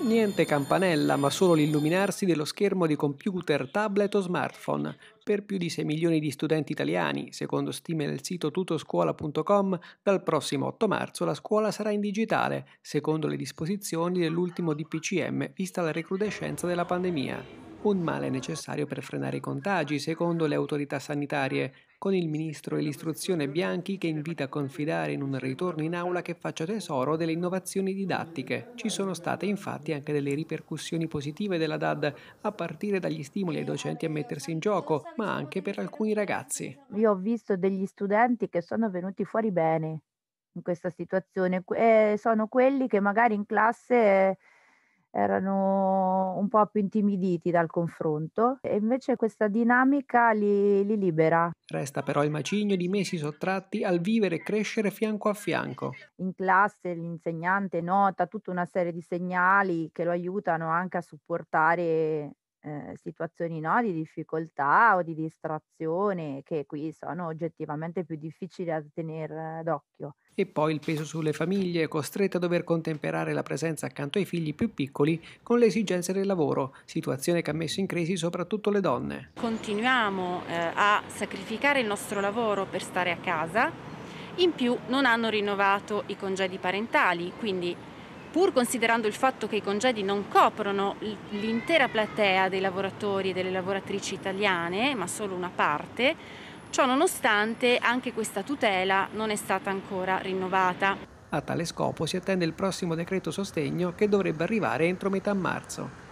Niente campanella, ma solo l'illuminarsi dello schermo di computer, tablet o smartphone. Per più di 6 milioni di studenti italiani, secondo stime del sito tutoscuola.com, dal prossimo 8 marzo la scuola sarà in digitale, secondo le disposizioni dell'ultimo DPCM, vista la recrudescenza della pandemia un male necessario per frenare i contagi, secondo le autorità sanitarie, con il ministro dell'istruzione Bianchi che invita a confidare in un ritorno in aula che faccia tesoro delle innovazioni didattiche. Ci sono state infatti anche delle ripercussioni positive della DAD, a partire dagli stimoli ai docenti a mettersi in gioco, ma anche per alcuni ragazzi. Io ho visto degli studenti che sono venuti fuori bene in questa situazione e eh, sono quelli che magari in classe eh, erano un po' più intimiditi dal confronto e invece questa dinamica li, li, libera. Resta però il macigno di mesi sottratti al vivere e crescere fianco a fianco. In classe l'insegnante nota tutta una serie di segnali che lo aiutano anche a supportare eh, situazioni no, di difficoltà o di distrazione che qui sono oggettivamente più difficili da tenere eh, d'occhio. E poi il peso sulle famiglie, costrette a dover contemperare la presenza accanto ai figli più piccoli con le esigenze del lavoro, situazione che ha messo in crisi soprattutto le donne. Continuiamo eh, a sacrificare il nostro lavoro per stare a casa, in più non hanno rinnovato i congedi parentali, quindi pur considerando il fatto che i congedi non coprono l'intera platea dei lavoratori e delle lavoratrici italiane, ma solo una parte, ciò nonostante anche questa tutela non è stata ancora rinnovata. A tale scopo si attende il prossimo decreto sostegno che dovrebbe arrivare entro metà marzo.